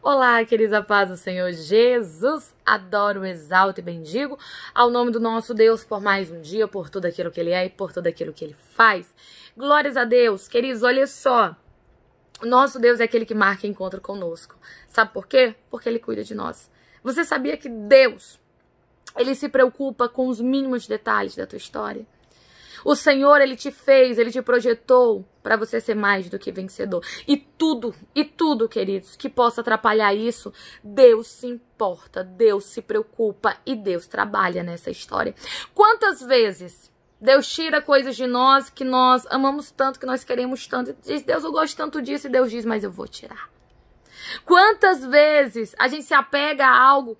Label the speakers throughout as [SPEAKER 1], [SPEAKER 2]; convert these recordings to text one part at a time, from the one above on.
[SPEAKER 1] Olá, a paz do Senhor Jesus. Adoro, exalto e bendigo ao nome do nosso Deus por mais um dia, por tudo aquilo que Ele é e por tudo aquilo que Ele faz. Glórias a Deus, queridos. Olha só. Nosso Deus é aquele que marca encontro conosco. Sabe por quê? Porque Ele cuida de nós. Você sabia que Deus, Ele se preocupa com os mínimos detalhes da tua história? O Senhor, ele te fez, ele te projetou para você ser mais do que vencedor. E tudo, e tudo, queridos, que possa atrapalhar isso, Deus se importa, Deus se preocupa e Deus trabalha nessa história. Quantas vezes Deus tira coisas de nós que nós amamos tanto, que nós queremos tanto, e diz: Deus, eu gosto tanto disso, e Deus diz: Mas eu vou tirar. Quantas vezes a gente se apega a algo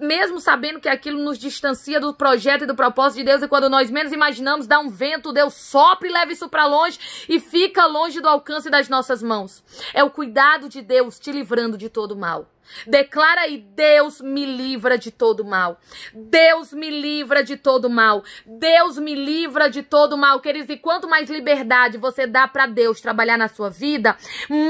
[SPEAKER 1] mesmo sabendo que aquilo nos distancia do projeto e do propósito de Deus, e quando nós menos imaginamos, dá um vento, Deus sopra e leva isso para longe e fica longe do alcance das nossas mãos. É o cuidado de Deus te livrando de todo mal. Declara aí: Deus me livra de todo mal. Deus me livra de todo mal. Deus me livra de todo mal, queridos. E quanto mais liberdade você dá para Deus trabalhar na sua vida,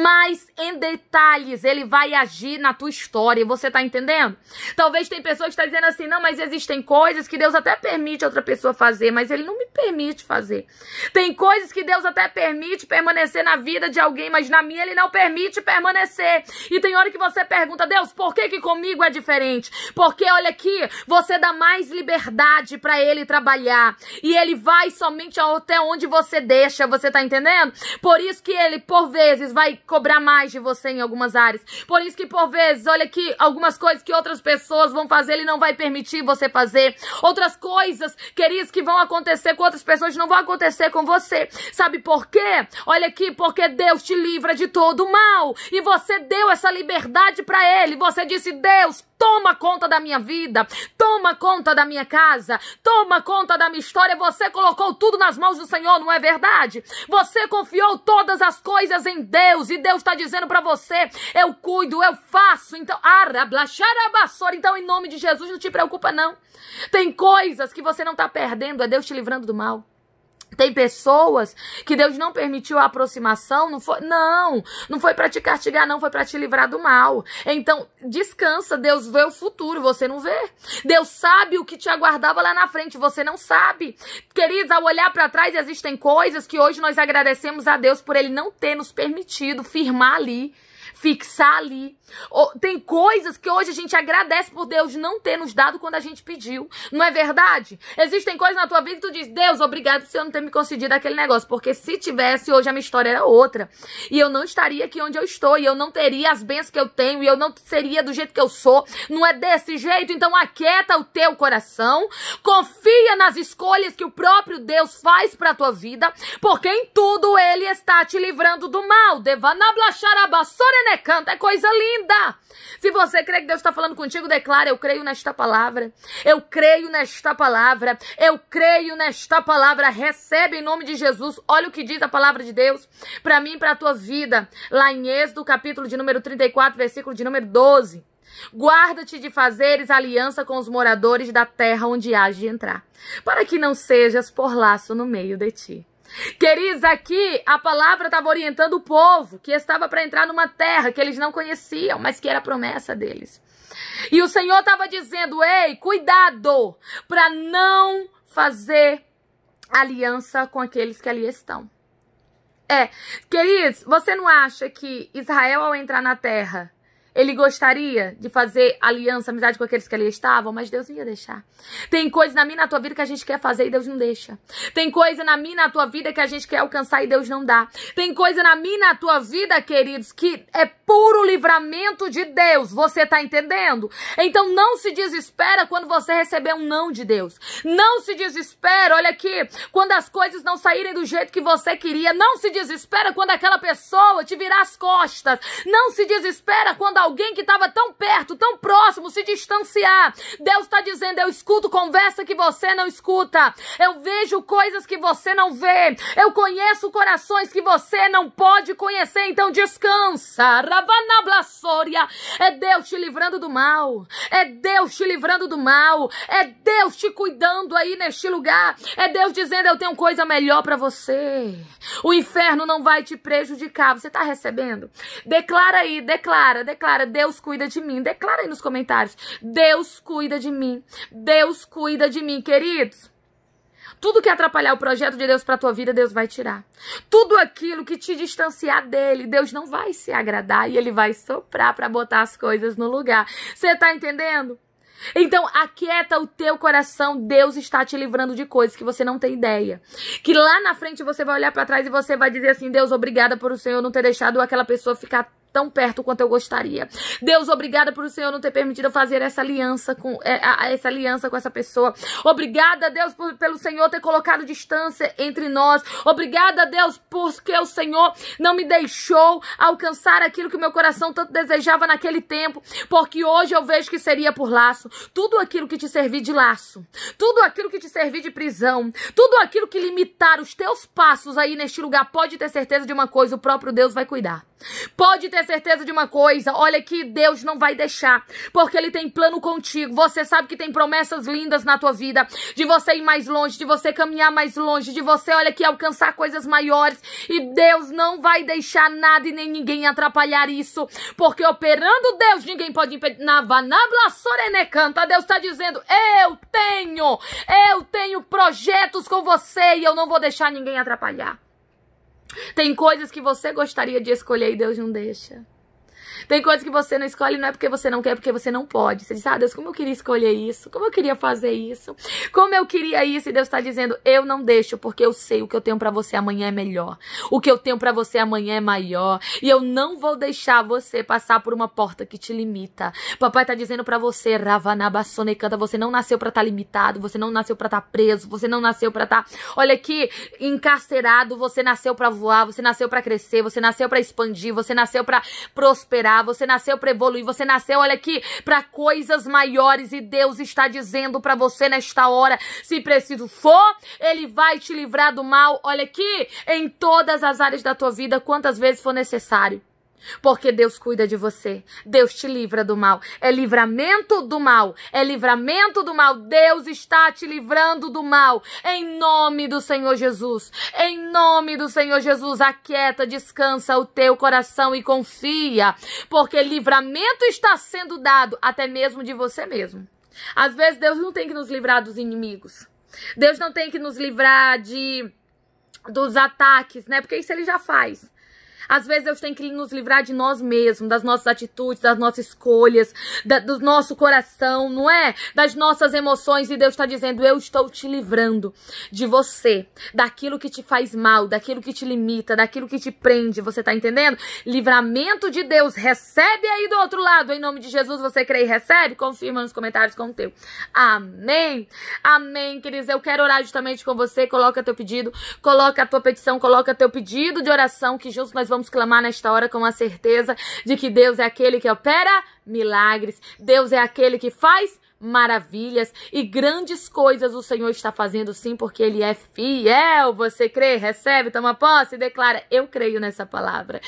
[SPEAKER 1] mais em detalhes ele vai agir na tua história. Você tá entendendo? Talvez tenha tem pessoa que está dizendo assim, não, mas existem coisas que Deus até permite outra pessoa fazer, mas Ele não me permite fazer. Tem coisas que Deus até permite permanecer na vida de alguém, mas na minha Ele não permite permanecer. E tem hora que você pergunta, Deus, por que que comigo é diferente? Porque, olha aqui, você dá mais liberdade para Ele trabalhar. E Ele vai somente até onde você deixa, você tá entendendo? Por isso que Ele, por vezes, vai cobrar mais de você em algumas áreas. Por isso que, por vezes, olha aqui, algumas coisas que outras pessoas vão fazer, ele não vai permitir você fazer. Outras coisas, queridos, que vão acontecer com outras pessoas não vão acontecer com você. Sabe por quê? Olha aqui, porque Deus te livra de todo mal. E você deu essa liberdade para ele. Você disse: "Deus, toma conta da minha vida, toma conta da minha casa, toma conta da minha história. Você colocou tudo nas mãos do Senhor, não é verdade? Você confiou todas as coisas em Deus e Deus está dizendo para você: eu cuido, eu faço. Então, arablacharabassor, então em nome nome de Jesus, não te preocupa não. Tem coisas que você não está perdendo, é Deus te livrando do mal. Tem pessoas que Deus não permitiu a aproximação, não foi, não, não foi para te castigar, não, foi para te livrar do mal. Então, descansa, Deus vê o futuro, você não vê. Deus sabe o que te aguardava lá na frente, você não sabe. Queridos, ao olhar para trás, existem coisas que hoje nós agradecemos a Deus por ele não ter nos permitido firmar ali, fixar ali, tem coisas que hoje a gente agradece por Deus não ter nos dado quando a gente pediu. Não é verdade? Existem coisas na tua vida que tu diz, Deus, obrigado por você não ter me concedido aquele negócio. Porque se tivesse, hoje a minha história era outra. E eu não estaria aqui onde eu estou. E eu não teria as bênçãos que eu tenho. E eu não seria do jeito que eu sou. Não é desse jeito? Então aquieta o teu coração. Confia nas escolhas que o próprio Deus faz pra tua vida. Porque em tudo ele está te livrando do mal. Devanablacharabassorenecanta. É coisa linda. Se você crê que Deus está falando contigo, declara: Eu creio nesta palavra. Eu creio nesta palavra. Eu creio nesta palavra. Recebe em nome de Jesus. Olha o que diz a palavra de Deus para mim e para a tua vida. Lá em Êxodo, capítulo de número 34, versículo de número 12. Guarda-te de fazeres aliança com os moradores da terra onde hás de entrar, para que não sejas por laço no meio de ti. Queridos, aqui a palavra estava orientando o povo que estava para entrar numa terra que eles não conheciam, mas que era promessa deles. E o Senhor estava dizendo: ei, cuidado para não fazer aliança com aqueles que ali estão. É, queridos, você não acha que Israel, ao entrar na terra, ele gostaria de fazer aliança, amizade com aqueles que ali estavam, mas Deus não ia deixar. Tem coisa na minha na tua vida que a gente quer fazer e Deus não deixa. Tem coisa na minha na tua vida que a gente quer alcançar e Deus não dá. Tem coisa na minha na tua vida, queridos, que é puro livramento de Deus. Você tá entendendo? Então não se desespera quando você receber um não de Deus. Não se desespera, olha aqui, quando as coisas não saírem do jeito que você queria. Não se desespera quando aquela pessoa te virar as costas. Não se desespera quando alguém que estava tão perto, tão próximo, se distanciar. Deus está dizendo: eu escuto conversa que você não escuta. Eu vejo coisas que você não vê. Eu conheço corações que você não pode conhecer. Então descansa. Blasória. É Deus te livrando do mal. É Deus te livrando do mal. É Deus te cuidando aí neste lugar. É Deus dizendo: Eu tenho coisa melhor para você. O inferno não vai te prejudicar. Você tá recebendo? Declara aí, declara, declara. Deus cuida de mim. Declara aí nos comentários. Deus cuida de mim. Deus cuida de mim, queridos. Tudo que atrapalhar o projeto de Deus para a tua vida, Deus vai tirar. Tudo aquilo que te distanciar dele, Deus não vai se agradar e ele vai soprar para botar as coisas no lugar. Você tá entendendo? Então, aquieta o teu coração. Deus está te livrando de coisas que você não tem ideia. Que lá na frente você vai olhar para trás e você vai dizer assim: Deus, obrigada por o Senhor não ter deixado aquela pessoa ficar tão perto quanto eu gostaria. Deus, obrigada por o Senhor não ter permitido fazer essa aliança com é, essa aliança com essa pessoa. Obrigada, Deus, por, pelo Senhor ter colocado distância entre nós. Obrigada, Deus, porque o Senhor não me deixou alcançar aquilo que o meu coração tanto desejava naquele tempo, porque hoje eu vejo que seria por laço. Tudo aquilo que te servir de laço, tudo aquilo que te servir de prisão, tudo aquilo que limitar os teus passos aí neste lugar, pode ter certeza de uma coisa, o próprio Deus vai cuidar. Pode ter certeza de uma coisa, olha que Deus não vai deixar, porque Ele tem plano contigo. Você sabe que tem promessas lindas na tua vida, de você ir mais longe, de você caminhar mais longe, de você, olha que alcançar coisas maiores. E Deus não vai deixar nada e nem ninguém atrapalhar isso, porque operando Deus, ninguém pode impedir. Navanabla Sorenecanta, Deus está dizendo: Eu tenho, eu tenho projetos com você e eu não vou deixar ninguém atrapalhar. Tem coisas que você gostaria de escolher e Deus não deixa. Tem coisas que você não escolhe, não é porque você não quer, é porque você não pode. Você diz, ah, Deus, como eu queria escolher isso? Como eu queria fazer isso? Como eu queria isso? E Deus está dizendo, eu não deixo, porque eu sei o que eu tenho para você amanhã é melhor. O que eu tenho para você amanhã é maior. E eu não vou deixar você passar por uma porta que te limita. Papai está dizendo para você, Ravana canta, você não nasceu para estar tá limitado, você não nasceu para estar tá preso, você não nasceu para estar, tá, olha aqui, encarcerado, você nasceu para voar, você nasceu para crescer, você nasceu para expandir, você nasceu para prosperar você nasceu para evoluir, você nasceu, olha aqui, para coisas maiores e Deus está dizendo para você nesta hora, se preciso for, ele vai te livrar do mal, olha aqui, em todas as áreas da tua vida, quantas vezes for necessário. Porque Deus cuida de você. Deus te livra do mal. É livramento do mal. É livramento do mal. Deus está te livrando do mal. Em nome do Senhor Jesus. Em nome do Senhor Jesus. Aquieta, descansa o teu coração e confia. Porque livramento está sendo dado até mesmo de você mesmo. Às vezes Deus não tem que nos livrar dos inimigos. Deus não tem que nos livrar de dos ataques, né? Porque isso ele já faz. Às vezes Deus tem que nos livrar de nós mesmos, das nossas atitudes, das nossas escolhas, da, do nosso coração, não é? Das nossas emoções. E Deus está dizendo: Eu estou te livrando de você, daquilo que te faz mal, daquilo que te limita, daquilo que te prende. Você está entendendo? Livramento de Deus. Recebe aí do outro lado, em nome de Jesus. Você crê e recebe? Confirma nos comentários com o teu. Amém. Amém, queridos. Eu quero orar justamente com você. Coloca teu pedido, coloca a tua petição, coloca teu pedido de oração, que juntos nós vamos vamos clamar nesta hora com a certeza de que Deus é aquele que opera milagres, Deus é aquele que faz maravilhas e grandes coisas o Senhor está fazendo sim, porque Ele é fiel. Você crê, recebe, toma posse e declara: Eu creio nessa palavra.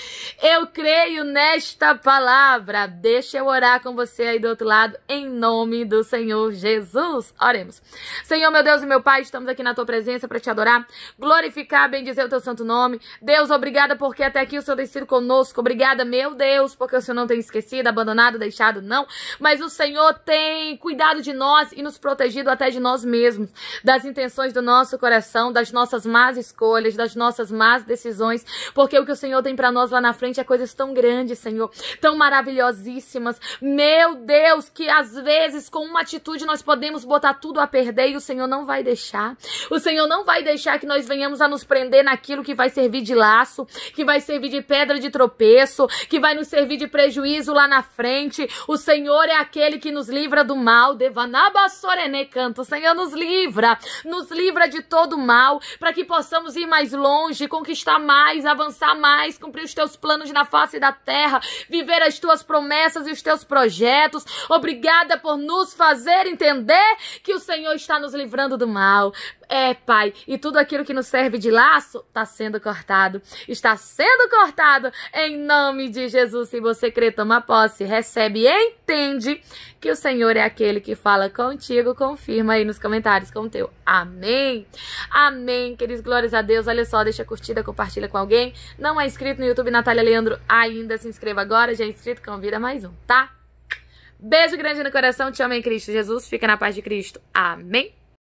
[SPEAKER 1] Eu creio nesta palavra. Deixa eu orar com você aí do outro lado, em nome do Senhor Jesus. Oremos. Senhor, meu Deus e meu Pai, estamos aqui na tua presença para te adorar, glorificar, bendizer o teu santo nome. Deus, obrigada porque até aqui o Senhor tem sido conosco. Obrigada, meu Deus, porque o Senhor não tem esquecido, abandonado, deixado, não. Mas o Senhor tem cuidado cuidado de nós e nos protegido até de nós mesmos, das intenções do nosso coração, das nossas más escolhas, das nossas más decisões, porque o que o Senhor tem para nós lá na frente é coisas tão grandes, Senhor, tão maravilhosíssimas. Meu Deus, que às vezes com uma atitude nós podemos botar tudo a perder e o Senhor não vai deixar. O Senhor não vai deixar que nós venhamos a nos prender naquilo que vai servir de laço, que vai servir de pedra de tropeço, que vai nos servir de prejuízo lá na frente. O Senhor é aquele que nos livra do mal. Baal, Devanaba Sorene canto. Senhor, nos livra, nos livra de todo mal, para que possamos ir mais longe, conquistar mais, avançar mais, cumprir os teus planos na face da terra, viver as tuas promessas e os teus projetos. Obrigada por nos fazer entender que o Senhor está nos livrando do mal. É, Pai, e tudo aquilo que nos serve de laço está sendo cortado. Está sendo cortado em nome de Jesus. Se você crê, toma posse, recebe, entende que o Senhor é aquele que fala contigo. Confirma aí nos comentários com o teu. Amém. Amém, queridos. Glórias a Deus. Olha só, deixa a curtida, compartilha com alguém. Não é inscrito no YouTube Natália Leandro ainda, se inscreva agora. Já é inscrito, convida mais um, tá? Beijo grande no coração. Te amo em Cristo Jesus. Fica na paz de Cristo. Amém.